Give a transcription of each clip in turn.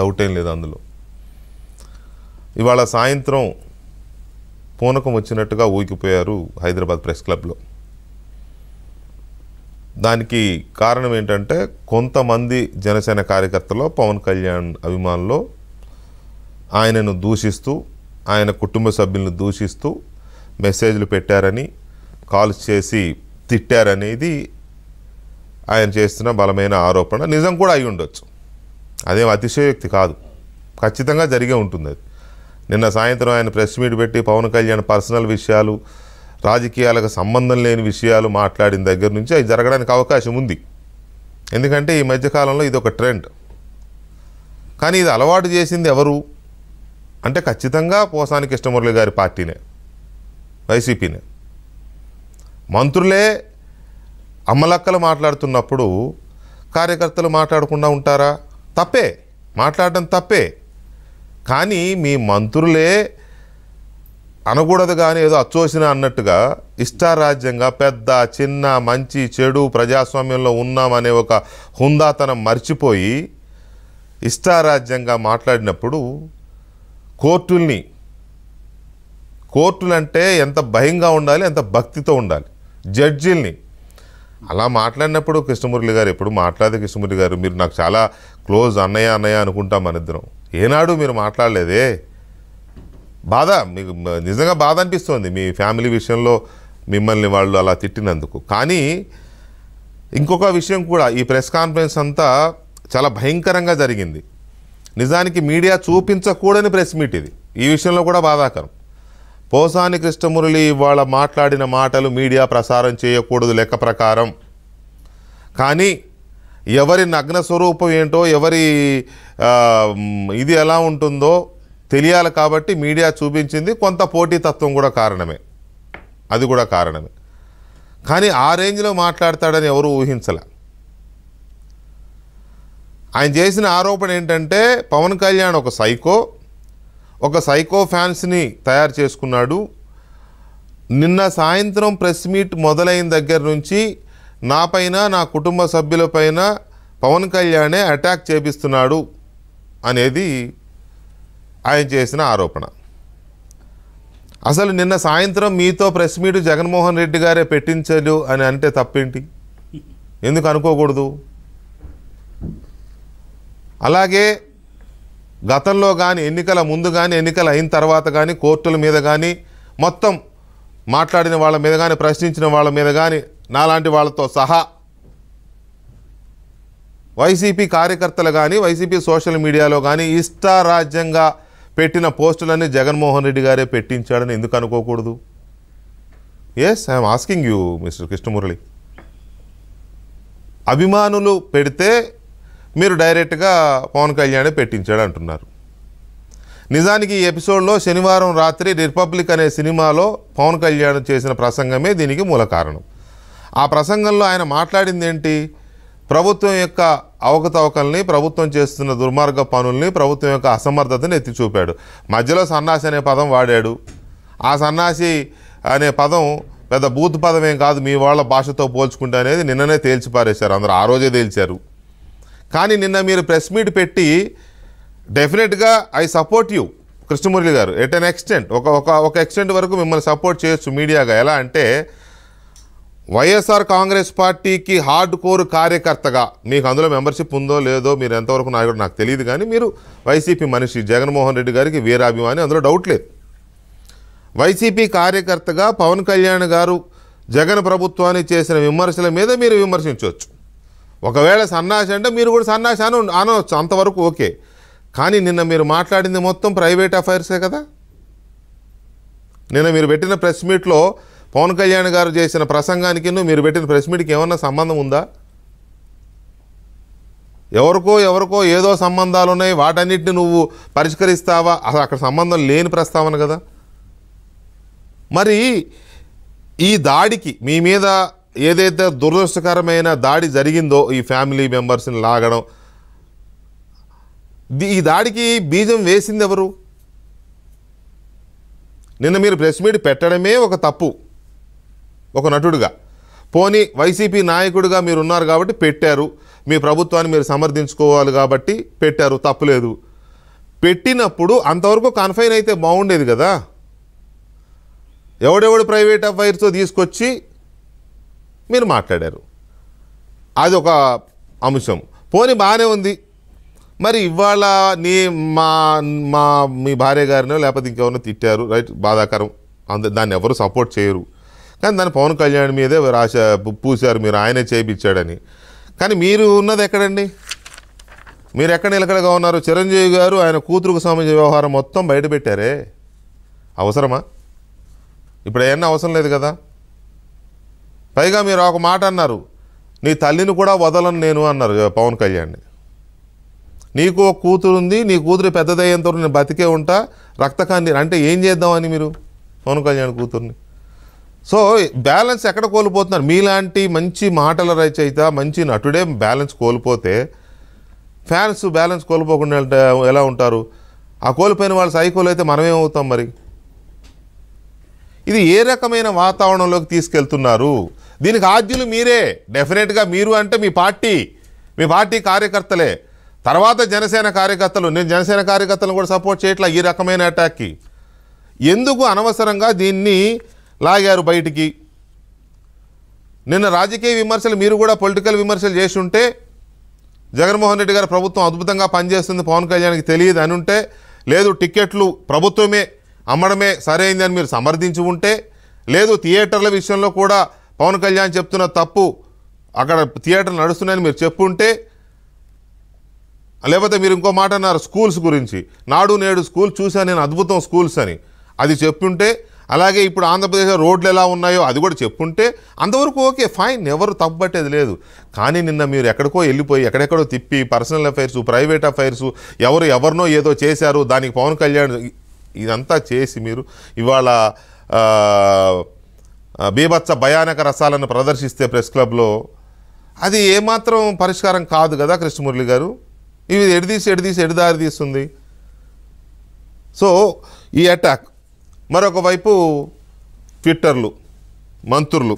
doubt ఏం లేదు అందులో ఇవాళ సాయంత్రం పూనకం వచ్చినట్టుగా ఊగిపోయారు హైదరాబాద్ ప్రెస్ క్లబ్లో దానికి కారణం ఏంటంటే కొంతమంది జనసేన కార్యకర్తలో పవన్ కళ్యాణ్ అభిమానులు ఆయనను దూషిస్తూ ఆయన కుటుంబ సభ్యులను దూషిస్తూ మెసేజ్లు పెట్టారని కాల్స్ చేసి తిట్టారనేది ఆయన చేస్తున్న బలమైన ఆరోపణ నిజం కూడా అయి ఉండొచ్చు అదేం అతిశయోక్తి కాదు ఖచ్చితంగా జరిగే ఉంటుంది అది నిన్న సాయంత్రం ఆయన ప్రెస్ మీట్ పెట్టి పవన్ కళ్యాణ్ పర్సనల్ విషయాలు రాజకీయాలకు సంబంధం లేని విషయాలు మాట్లాడిన దగ్గర నుంచి అవి జరగడానికి అవకాశం ఉంది ఎందుకంటే ఈ మధ్యకాలంలో ఇది ఒక ట్రెండ్ కానీ ఇది అలవాటు చేసింది ఎవరు అంటే ఖచ్చితంగా పోసాని కృష్ణమురళి గారి పార్టీనే వైసీపీనే మంత్రులే అమ్మలక్కలు మాట్లాడుతున్నప్పుడు కార్యకర్తలు మాట్లాడకుండా ఉంటారా తప్పే మాట్లాడడం తప్పే కానీ మీ మంత్రులే అనకూడదు కానీ ఏదో అచ్చోసిన అన్నట్టుగా ఇష్టారాజ్యంగా పెద్ద చిన్న మంచి చెడు ప్రజాస్వామ్యంలో ఉన్నామనే ఒక హుందాతనం మర్చిపోయి ఇష్టారాజ్యంగా మాట్లాడినప్పుడు కోర్టుల్ని కోర్టులంటే ఎంత భయంగా ఉండాలి ఎంత భక్తితో ఉండాలి జడ్జిల్ని అలా మాట్లాడినప్పుడు కృష్ణమురళి గారు ఎప్పుడు మాట్లాడేది కృష్ణమురళి గారు మీరు నాకు చాలా క్లోజ్ అన్నయ్య అన్నయ్య అనుకుంటాం మనిద్దరం ఏనాడు మీరు మాట్లాడలేదే బాధ మీకు నిజంగా బాధ అనిపిస్తుంది మీ ఫ్యామిలీ విషయంలో మిమ్మల్ని వాళ్ళు అలా తిట్టినందుకు కానీ ఇంకొక విషయం కూడా ఈ ప్రెస్ కాన్ఫరెన్స్ అంతా చాలా భయంకరంగా జరిగింది నిజానికి మీడియా చూపించకూడని ప్రెస్ మీట్ ఇది ఈ విషయంలో కూడా బాధాకరం పోసాని కృష్ణమురళి ఇవాళ మాట్లాడిన మాటలు మీడియా ప్రసారం చేయకూడదు లెక్క ప్రకారం కానీ ఎవరి నగ్న స్వరూపం ఏంటో ఎవరి ఇది ఎలా ఉంటుందో తెలియాలి కాబట్టి మీడియా చూపించింది కొంత పోటీతత్వం కూడా కారణమే అది కూడా కారణమే కానీ ఆ రేంజ్లో మాట్లాడతాడని ఎవరు ఊహించలే ఆయన చేసిన ఆరోపణ ఏంటంటే పవన్ కళ్యాణ్ ఒక సైకో ఒక సైకో ఫ్యాన్స్ని తయారు చేసుకున్నాడు నిన్న సాయంత్రం ప్రెస్ మీట్ మొదలైన దగ్గర నుంచి నాపైన నా కుటుంబ సభ్యులపైన పవన్ కళ్యాణే అటాక్ చేపిస్తున్నాడు అనేది ఆయన చేసిన ఆరోపణ అసలు నిన్న సాయంత్రం మీతో ప్రెస్ మీట్ జగన్మోహన్ రెడ్డి గారే పెట్టించలు అని అంటే తప్పేంటి ఎందుకు అనుకోకూడదు అలాగే గతంలో కానీ ఎన్నికల ముందు కానీ ఎన్నికలు అయిన తర్వాత కానీ కోర్టుల మీద కానీ మొత్తం మాట్లాడిన వాళ్ళ మీద కానీ ప్రశ్నించిన వాళ్ళ మీద కానీ నాలాంటి వాళ్ళతో సహా వైసీపీ కార్యకర్తలు కానీ వైసీపీ సోషల్ మీడియాలో కానీ ఇష్టారాజ్యంగా పెట్టిన పోస్టులన్నీ జగన్మోహన్ రెడ్డి గారే పెట్టించాడని ఎందుకు అనుకోకూడదు yes I'm asking you mister Krishnamurali అభిమానులు పెడితే మీరు డైరెక్ట్గా పవన్ కళ్యాణ్ పెట్టించాడు అంటున్నారు నిజానికి ఈ ఎపిసోడ్లో శనివారం రాత్రి రిపబ్లిక్ అనే సినిమాలో పవన్ కళ్యాణ్ చేసిన ప్రసంగమే దీనికి మూల కారణం ఆ ప్రసంగంలో ఆయన మాట్లాడింది ఏంటి ప్రభుత్వం యొక్క అవకతవకల్ని ప్రభుత్వం చేస్తున్న దుర్మార్గ పనుల్ని ప్రభుత్వం యొక్క అసమర్థతను ఎత్తి చూపాడు మధ్యలో సన్నాసి అనే పదం వాడాడు ఆ సన్నాసి అనే పదం పెద్ద బూత్ పదమేం కాదు మీ వాళ్ళ భాషతో పోల్చుకుంటే అనేది నిన్ననే తేల్చిపారేశారు అందరు ఆ రోజే తేల్చారు కానీ నిన్న మీరు ప్రెస్ మీట్ పెట్టి డెఫినెట్గా ఐ సపోర్ట్ యూ కృష్ణమురళి గారు ఎట్ అన్ ఎక్స్టెంట్ ఒక ఒక ఒక ఎక్స్టెంట్ వరకు మిమ్మల్ని సపోర్ట్ చేయొచ్చు మీడియాగా ఎలా అంటే వైఎస్ఆర్ కాంగ్రెస్ పార్టీకి హార్డ్ కోర్ కార్యకర్తగా మీకు అందులో మెంబర్షిప్ ఉందో లేదో మీరు ఎంతవరకు నాయకుడు నాకు తెలియదు కానీ మీరు వైసీపీ మనిషి జగన్మోహన్ రెడ్డి గారికి వీరాభిమాని అందులో డౌట్ లేదు వైసీపీ కార్యకర్తగా పవన్ కళ్యాణ్ గారు జగన్ ప్రభుత్వాన్ని చేసిన విమర్శల మీద మీరు విమర్శించవచ్చు ఒకవేళ సన్నాసి అంటే మీరు కూడా సన్నాసి అని అనవచ్చు అంతవరకు ఓకే కానీ నిన్న మీరు మాట్లాడింది మొత్తం ప్రైవేట్ అఫైర్సే కదా నిన్న మీరు పెట్టిన ప్రెస్ మీట్లో పవన్ కళ్యాణ్ గారు చేసిన ప్రసంగానికి మీరు పెట్టిన ప్రెస్ మీట్కి ఏమన్నా సంబంధం ఉందా ఎవరికో ఎవరికో ఏదో సంబంధాలు ఉన్నాయి వాటన్నిటిని నువ్వు పరిష్కరిస్తావా అసలు అక్కడ సంబంధం లేని ప్రస్తావన కదా మరి ఈ దాడికి మీ మీద ఏదైతే దురదృష్టకరమైన దాడి జరిగిందో ఈ ఫ్యామిలీ మెంబర్స్ని లాగడం ఈ దాడికి బీజం వేసింది ఎవరు నిన్న మీరు ప్రెస్ మీట్ పెట్టడమే ఒక తప్పు ఒక నటుడుగా పోనీ వైసీపీ నాయకుడిగా మీరు ఉన్నారు కాబట్టి పెట్టారు మీ ప్రభుత్వాన్ని మీరు సమర్థించుకోవాలి కాబట్టి పెట్టారు తప్పులేదు పెట్టినప్పుడు అంతవరకు కన్ఫైన్ అయితే బాగుండేది కదా ఎవడెవడు ప్రైవేట్ అఫైర్స్తో తీసుకొచ్చి మీరు మాట్లాడారు అది ఒక అంశం పోనీ బాగానే ఉంది మరి ఇవాళ నీ మా మా మీ భార్య గారినో లేకపోతే ఇంకెవరినో తిట్టారు రైట్ బాధాకరం అందు దాన్ని ఎవరు సపోర్ట్ చేయరు కానీ దాన్ని పవన్ కళ్యాణ్ మీదే రాశ పూశారు మీరు ఆయనే చేయించాడని కానీ మీరు ఉన్నది ఎక్కడండి మీరు ఎక్కడ నిలకడగా ఉన్నారు చిరంజీవి గారు ఆయన కూతురుకు సంబంధించిన వ్యవహారం మొత్తం బయటపెట్టారే అవసరమా ఇప్పుడు ఏమన్నా అవసరం లేదు కదా పైగా మీరు ఒక మాట అన్నారు నీ తల్లిని కూడా వదలను నేను అన్నారు పవన్ కళ్యాణ్ని నీకు ఒక కూతురు ఉంది నీ కూతురు పెద్దదయ్యంతో నేను బతికే ఉంటా రక్తకాన్ని అంటే ఏం చేద్దామని మీరు పవన్ కళ్యాణ్ కూతుర్ని సో బ్యాలెన్స్ ఎక్కడ కోల్పోతున్నారు మీలాంటి మంచి మాటల రచయిత మంచి నటుడే బ్యాలెన్స్ కోల్పోతే ఫ్యాన్స్ బ్యాలెన్స్ కోల్పోకుండా ఎలా ఉంటారు ఆ కోల్పోయిన వాళ్ళ సైకోలు అయితే మనమేమవుతాం మరి ఇది ఏ రకమైన వాతావరణంలోకి తీసుకెళ్తున్నారు దీనికి ఆద్యులు మీరే డెఫినెట్గా మీరు అంటే మీ పార్టీ మీ పార్టీ కార్యకర్తలే తర్వాత జనసేన కార్యకర్తలు నేను జనసేన కార్యకర్తలను కూడా సపోర్ట్ చేయట్లా ఈ రకమైన అటాక్కి ఎందుకు అనవసరంగా దీన్ని లాగారు బయటికి నిన్న రాజకీయ విమర్శలు మీరు కూడా పొలిటికల్ విమర్శలు చేసి ఉంటే జగన్మోహన్ రెడ్డి గారు ప్రభుత్వం అద్భుతంగా పనిచేస్తుంది పవన్ కళ్యాణ్కి తెలియదు అని ఉంటే లేదు టిక్కెట్లు ప్రభుత్వమే అమ్మడమే సరైందని మీరు సమర్థించి ఉంటే లేదు థియేటర్ల విషయంలో కూడా పవన్ కళ్యాణ్ చెప్తున్న తప్పు అక్కడ థియేటర్ నడుస్తున్నాయని మీరు చెప్పుంటే లేకపోతే మీరు ఇంకో మాట అన్నారు స్కూల్స్ గురించి నాడు నేడు స్కూల్ చూశాను నేను అద్భుతం స్కూల్స్ అని అది చెప్పుంటే అలాగే ఇప్పుడు ఆంధ్రప్రదేశ్ రోడ్లు ఎలా ఉన్నాయో అది కూడా చెప్పుంటే అంతవరకు ఓకే ఫైన్ ఎవరు తప్పబట్టేది లేదు కానీ నిన్న మీరు ఎక్కడికో వెళ్ళిపోయి ఎక్కడెక్కడో తిప్పి పర్సనల్ అఫైర్స్ ప్రైవేట్ అఫైర్స్ ఎవరు ఎవరినో ఏదో చేశారు దానికి పవన్ కళ్యాణ్ ఇదంతా చేసి మీరు ఇవాళ బీభత్స భయానక రసాలను ప్రదర్శిస్తే ప్రెస్ క్లబ్లో అది ఏమాత్రం పరిష్కారం కాదు కదా కృష్ణమురళి గారు ఇవి ఎడదీసి ఎడదీసి ఎడిదారి తీస్తుంది సో ఈ అటాక్ మరొక వైపు ట్విట్టర్లు మంత్రులు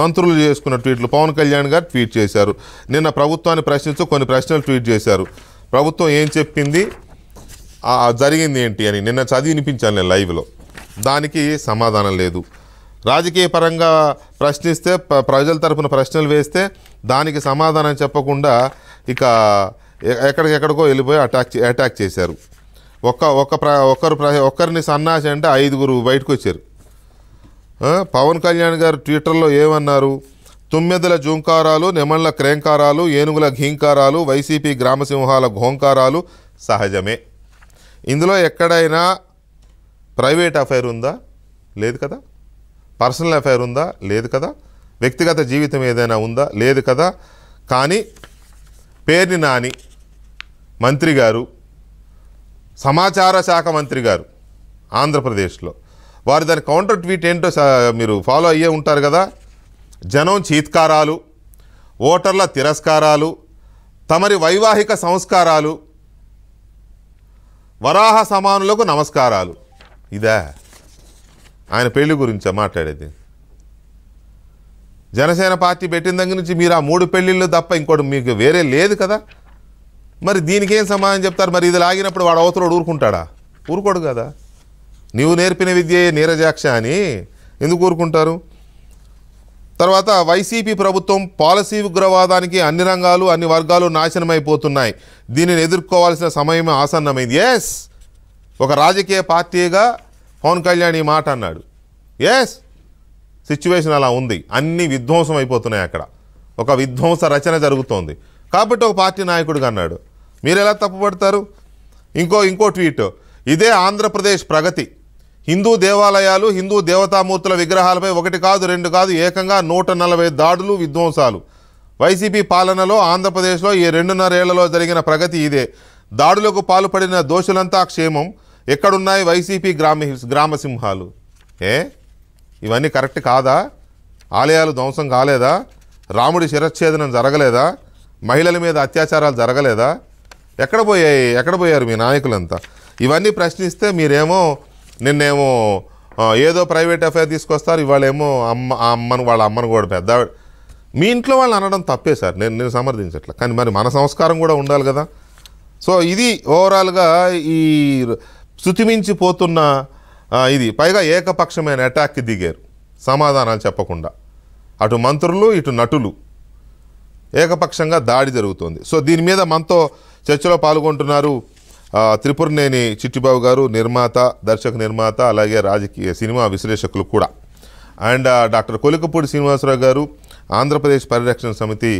మంత్రులు చేసుకున్న ట్వీట్లు పవన్ కళ్యాణ్ గారు ట్వీట్ చేశారు నిన్న ప్రభుత్వాన్ని ప్రశ్నిస్తూ కొన్ని ప్రశ్నలు ట్వీట్ చేశారు ప్రభుత్వం ఏం చెప్పింది జరిగింది ఏంటి అని నిన్న చదివినిపించాను నేను లైవ్లో దానికి సమాధానం లేదు రాజకీయ పరంగా ప్రశ్నిస్తే ప్రజల తరపున ప్రశ్నలు వేస్తే దానికి సమాధానం చెప్పకుండా ఇక ఎక్కడికెక్కడికో వెళ్ళిపోయి అటాక్ అటాక్ చేశారు ఒక్క ఒక్క ప్ర ఒక్కరు ఒక్కరిని సన్నాసి అంటే ఐదుగురు బయటకు వచ్చారు పవన్ కళ్యాణ్ గారు ట్విట్టర్లో ఏమన్నారు తుమ్మెదల జూంకారాలు నెమళ్ళ క్రేంకారాలు ఏనుగుల ఘీంకారాలు వైసీపీ గ్రామసింహాల ఘోంకారాలు సహజమే ఇందులో ఎక్కడైనా ప్రైవేట్ అఫైర్ ఉందా లేదు కదా పర్సనల్ అఫైర్ ఉందా లేదు కదా వ్యక్తిగత జీవితం ఏదైనా ఉందా లేదు కదా కానీ పేర్ని నాని మంత్రి గారు సమాచార శాఖ మంత్రి గారు ఆంధ్రప్రదేశ్లో వారు దాని కౌంటర్ ట్వీట్ ఏంటో మీరు ఫాలో అయ్యే ఉంటారు కదా జనం చీత్కారాలు ఓటర్ల తిరస్కారాలు తమరి వైవాహిక సంస్కారాలు వరాహ సమానులకు నమస్కారాలు ఇదే ఆయన పెళ్లి గురించా మాట్లాడేది జనసేన పార్టీ పెట్టిన దగ్గర నుంచి మీరు ఆ మూడు పెళ్లిళ్ళు తప్ప ఇంకోటి మీకు వేరే లేదు కదా మరి దీనికేం సమాధానం చెప్తారు మరి ఇది లాగినప్పుడు వాడు అవతలోడు ఊరుకుంటాడా ఊరుకోడు కదా నీవు నేర్పిన విద్యయే నీరజాక్ష అని ఎందుకు ఊరుకుంటారు తర్వాత వైసీపీ ప్రభుత్వం పాలసీ ఉగ్రవాదానికి అన్ని రంగాలు అన్ని వర్గాలు నాశనమైపోతున్నాయి దీనిని ఎదుర్కోవాల్సిన సమయం ఆసన్నమైంది ఎస్ ఒక రాజకీయ పార్టీగా పవన్ కళ్యాణ్ ఈ మాట అన్నాడు ఎస్ సిచ్యువేషన్ అలా ఉంది అన్ని విధ్వంసం అయిపోతున్నాయి అక్కడ ఒక విధ్వంస రచన జరుగుతోంది కాబట్టి ఒక పార్టీ నాయకుడిగా అన్నాడు మీరు ఎలా తప్పుపడతారు ఇంకో ఇంకో ట్వీట్ ఇదే ఆంధ్రప్రదేశ్ ప్రగతి హిందూ దేవాలయాలు హిందూ దేవతామూర్తుల విగ్రహాలపై ఒకటి కాదు రెండు కాదు ఏకంగా నూట దాడులు విధ్వంసాలు వైసీపీ పాలనలో ఆంధ్రప్రదేశ్లో ఈ రెండున్నరేళ్లలో జరిగిన ప్రగతి ఇదే దాడులకు పాల్పడిన దోషులంతా క్షేమం ఎక్కడున్నాయి వైసీపీ గ్రామ గ్రామసింహాలు ఏ ఇవన్నీ కరెక్ట్ కాదా ఆలయాలు ధ్వంసం కాలేదా రాముడి శిరచ్ఛేదనం జరగలేదా మహిళల మీద అత్యాచారాలు జరగలేదా ఎక్కడ పోయాయి ఎక్కడ పోయారు మీ నాయకులంతా ఇవన్నీ ప్రశ్నిస్తే మీరేమో నిన్నేమో ఏదో ప్రైవేట్ ఎఫ్ఐఆర్ తీసుకొస్తారు ఇవాళేమో అమ్మ ఆ అమ్మను వాళ్ళ అమ్మను కూడా పెద్ద మీ ఇంట్లో వాళ్ళు అనడం తప్పే సార్ నేను నేను సమర్థించట్లే కానీ మరి మన సంస్కారం కూడా ఉండాలి కదా సో ఇది ఓవరాల్గా ఈ పోతున్న ఇది పైగా ఏకపక్షమైన అటాక్కి దిగారు సమాధానాలు చెప్పకుండా అటు మంత్రులు ఇటు నటులు ఏకపక్షంగా దాడి జరుగుతుంది సో దీని మీద మనతో చర్చలో పాల్గొంటున్నారు త్రిపురనేని చిట్టిబాబు గారు నిర్మాత దర్శక నిర్మాత అలాగే రాజకీయ సినిమా విశ్లేషకులు కూడా అండ్ డాక్టర్ కొలికపూడి శ్రీనివాసరావు గారు ఆంధ్రప్రదేశ్ పరిరక్షణ సమితి